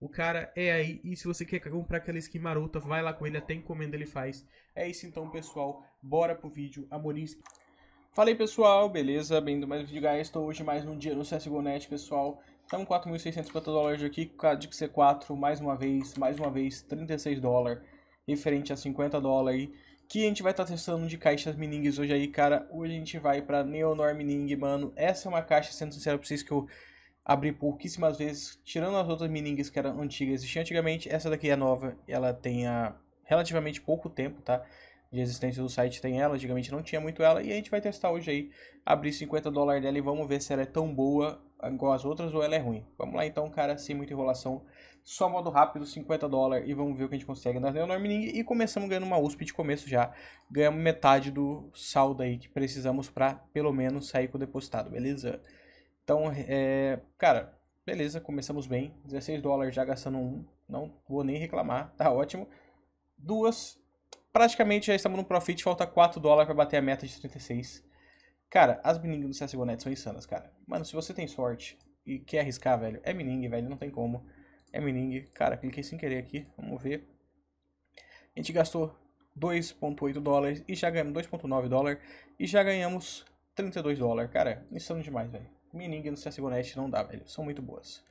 O cara é aí. E se você quer comprar aquela skin marota, vai lá com ele, até encomenda ele faz. É isso então, pessoal. Bora pro vídeo. Amorim. Fala aí, pessoal. Beleza? Bem-vindo mais um vídeo, guys. Estou hoje mais um dia no CSGO.net, pessoal. Estamos 4.650 dólares aqui com a C4, mais uma vez, mais uma vez, 36 dólares, referente a 50 dólares aí. Que a gente vai estar tá testando de caixas Minings hoje aí, cara. Hoje a gente vai pra Neonor Mining, mano. Essa é uma caixa, sendo sincero pra vocês, que eu abri pouquíssimas vezes, tirando as outras meningues que eram antigas, existiam antigamente, essa daqui é nova, ela tem há relativamente pouco tempo, tá? De existência do site tem ela, antigamente não tinha muito ela, e a gente vai testar hoje aí, abrir 50 dólares dela e vamos ver se ela é tão boa igual as outras ou ela é ruim. Vamos lá então, cara, sem muita enrolação, só modo rápido, 50 dólares, e vamos ver o que a gente consegue na Leonor Mining, e começamos ganhando uma USP de começo já, ganhamos metade do saldo aí que precisamos para pelo menos sair com o depositado, beleza? Então, é, cara, beleza, começamos bem. 16 dólares já gastando um, não vou nem reclamar, tá ótimo. Duas, praticamente já estamos no profit, falta 4 dólares para bater a meta de 36. Cara, as meninas do CSGO Net são insanas, cara. Mano, se você tem sorte e quer arriscar, velho, é mining, velho, não tem como. É mining, Cara, cliquei sem querer aqui, vamos ver. A gente gastou 2.8 dólares e já ganhamos 2.9 dólares e já ganhamos 32 dólares. Cara, insano demais, velho e no CSGO Nest não dá, velho. São muito boas.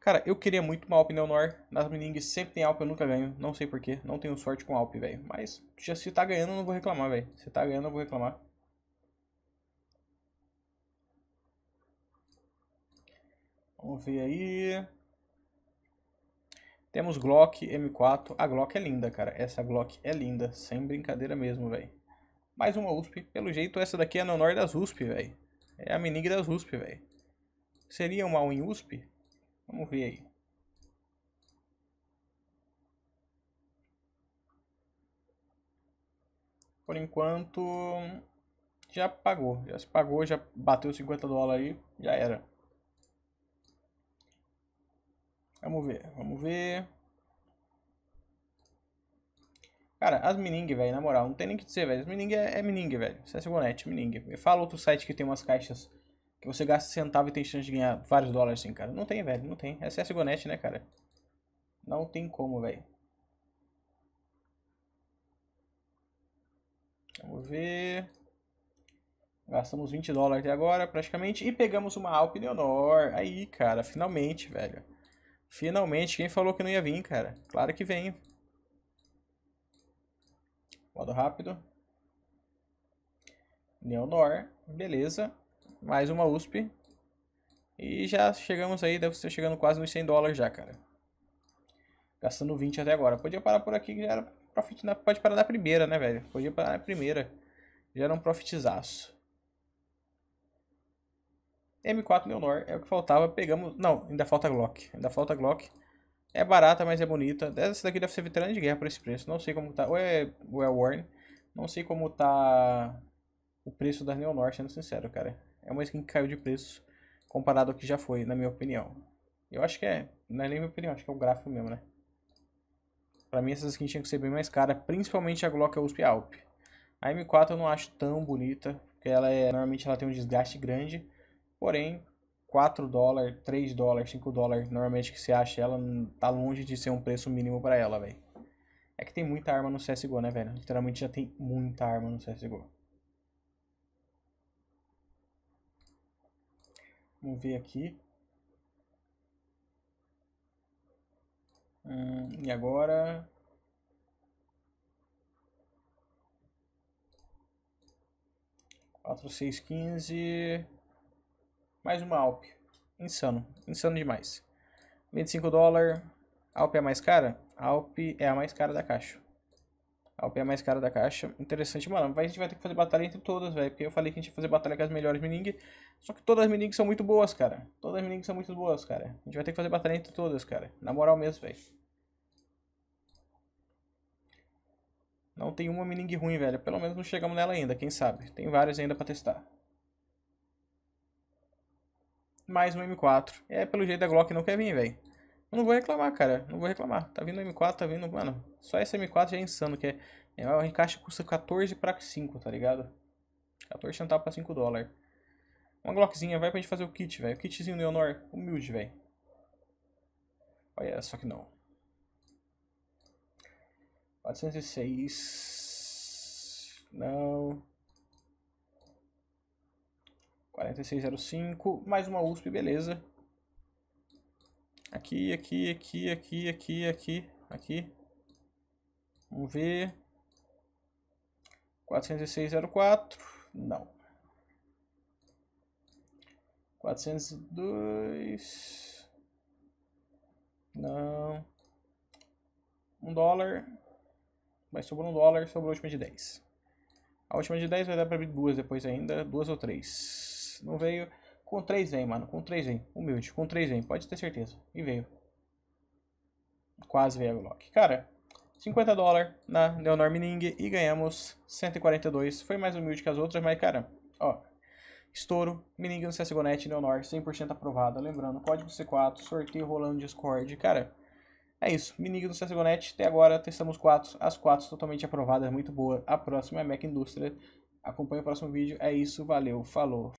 Cara, eu queria muito uma Alp Neonor. Nas Mening sempre tem Alp, eu nunca ganho. Não sei porquê. Não tenho sorte com Alp, velho. Mas já, se tá ganhando, eu não vou reclamar, velho. Se tá ganhando, eu vou reclamar. Vamos ver aí. Temos Glock M4. A Glock é linda, cara. Essa Glock é linda. Sem brincadeira mesmo, velho. Mais uma USP. Pelo jeito, essa daqui é a Neonor das USP, velho. É a menina das USP, velho. Seria uma all USP? Vamos ver aí. Por enquanto, já pagou. Já se pagou, já bateu 50 dólares aí, já era. Vamos ver, vamos ver. Cara, as Mining, velho, na moral, não tem nem o que dizer, velho. As Mining é, é Mining, velho. CSGO.net, é Mining. Fala outro site que tem umas caixas que você gasta centavo e tem chance de ganhar vários dólares, assim, cara. Não tem, velho, não tem. É CSGO.net, é né, cara? Não tem como, velho. Vamos ver. Gastamos 20 dólares até agora, praticamente. E pegamos uma Alp Leonor. Aí, cara, finalmente, velho. Finalmente, quem falou que não ia vir, cara? Claro que vem. Modo rápido. Neonor, beleza. Mais uma USP. E já chegamos aí, deve estar chegando quase nos 100 dólares já, cara. Gastando 20 até agora. Podia parar por aqui, que já era profit na, pode parar na primeira, né, velho? Podia parar na primeira. Já era um profitzaço. M4 Neonor é o que faltava. Pegamos. Não, ainda falta Glock. Ainda falta Glock. É barata, mas é bonita. Essa daqui deve ser veterana de guerra por esse preço. Não sei como tá. Ou é, ou é Warren. Não sei como tá o preço da north. sendo sincero, cara. É uma skin que caiu de preço comparado ao que já foi, na minha opinião. Eu acho que é. Não é nem minha opinião, acho que é o gráfico mesmo, né? Pra mim essas skins tinham que ser bem mais caras, principalmente a Glock USP Alp. A M4 eu não acho tão bonita, porque ela é. Normalmente ela tem um desgaste grande. Porém, 4 dólares, 3 dólares, 5 dólares, normalmente que você acha ela, tá longe de ser um preço mínimo pra ela, velho. É que tem muita arma no CSGO, né, velho? Literalmente já tem muita arma no CSGO. Vamos ver aqui. Hum, e agora... Quatro, seis, quinze... Mais uma Alp. Insano. Insano demais. 25 dólares. Alp é a mais cara? Alp é a mais cara da caixa. Alp é a mais cara da caixa. Interessante, mano. Mas a gente vai ter que fazer batalha entre todas, velho. Porque eu falei que a gente ia fazer batalha com as melhores minig, Só que todas as meningue são muito boas, cara. Todas as meningue são muito boas, cara. A gente vai ter que fazer batalha entre todas, cara. Na moral mesmo, velho. Não tem uma minig ruim, velho. Pelo menos não chegamos nela ainda, quem sabe. Tem várias ainda pra testar mais um M4. É, pelo jeito da Glock não quer vir, velho. Eu não vou reclamar, cara. Não vou reclamar. Tá vindo M4, tá vindo... Mano, só essa M4 já é insano, que é... é o encaixe custa 14 pra 5, tá ligado? 14 centavos pra 5 dólares. Uma Glockzinha, vai pra gente fazer o kit, velho. O kitzinho Leonor, humilde, velho. Olha, só que não. 406... Não... 4605, mais uma USP, beleza. Aqui, aqui, aqui, aqui, aqui, aqui, aqui. Vamos ver. 40604, não. 402, não. Um dólar, mas sobrou um dólar, sobrou a última de 10. A última de 10 vai dar para abrir duas depois ainda, duas ou três. Não veio. Com 3 vem, mano. Com 3 vem. Humilde. Com 3 vem. Pode ter certeza. E veio. Quase veio a Glock. Cara, 50 dólares na Neonor Mining e ganhamos 142. Foi mais humilde que as outras, mas, cara, ó. Estouro, Mining no CSGONet, Neonor. 100% aprovada. Lembrando, código C4, sorteio rolando Discord. Cara, é isso. Minig do CSGONet. Até agora testamos quatro. As quatro totalmente aprovadas. Muito boa. A próxima é a Mac Indústria. Acompanhe o próximo vídeo. É isso. Valeu. Falou.